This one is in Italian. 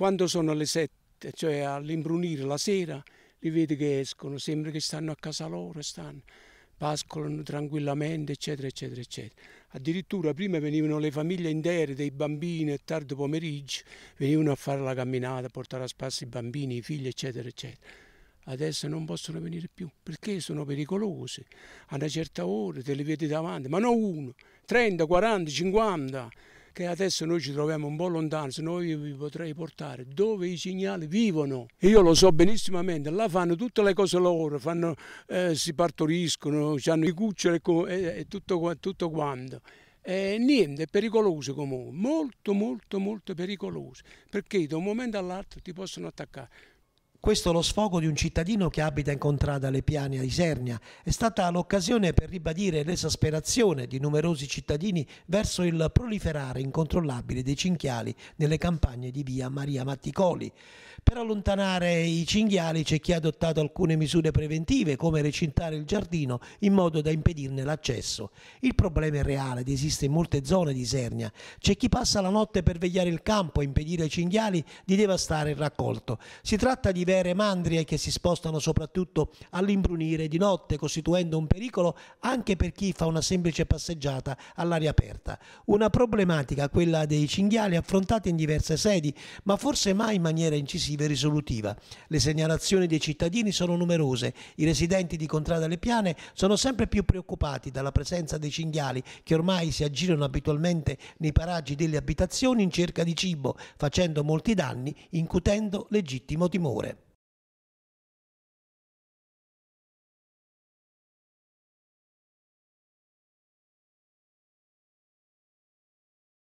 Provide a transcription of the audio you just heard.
Quando sono le sette, cioè all'imbrunire la sera, li vedi che escono, sembra che stanno a casa loro, stanno, pascolano tranquillamente, eccetera, eccetera, eccetera. Addirittura prima venivano le famiglie intere, dei bambini, e tardi pomeriggio, venivano a fare la camminata, a portare a spasso i bambini, i figli, eccetera, eccetera adesso non possono venire più perché sono pericolose. A una certa ora te li vedi davanti, ma non uno, 30, 40, 50 che adesso noi ci troviamo un po' lontano, se no io vi potrei portare dove i cignali vivono. Io lo so benissimamente, là fanno tutte le cose loro, fanno, eh, si partoriscono, hanno i cuccioli e, e tutto, tutto quanto. Eh, niente, è pericoloso comunque, molto molto molto pericoloso, perché da un momento all'altro ti possono attaccare. Questo è lo sfogo di un cittadino che abita in contrada alle Piane a Isernia. È stata l'occasione per ribadire l'esasperazione di numerosi cittadini verso il proliferare incontrollabile dei cinghiali nelle campagne di via Maria Matticoli. Per allontanare i cinghiali c'è chi ha adottato alcune misure preventive come recintare il giardino in modo da impedirne l'accesso. Il problema è reale ed esiste in molte zone di Isernia. C'è chi passa la notte per vegliare il campo e impedire ai cinghiali di devastare il raccolto. Si tratta di vere mandrie che si spostano soprattutto all'imbrunire di notte, costituendo un pericolo anche per chi fa una semplice passeggiata all'aria aperta. Una problematica, quella dei cinghiali, affrontata in diverse sedi, ma forse mai in maniera incisiva e risolutiva. Le segnalazioni dei cittadini sono numerose, i residenti di Contrada Le Piane sono sempre più preoccupati dalla presenza dei cinghiali che ormai si aggirano abitualmente nei paraggi delle abitazioni in cerca di cibo, facendo molti danni, incutendo legittimo timore.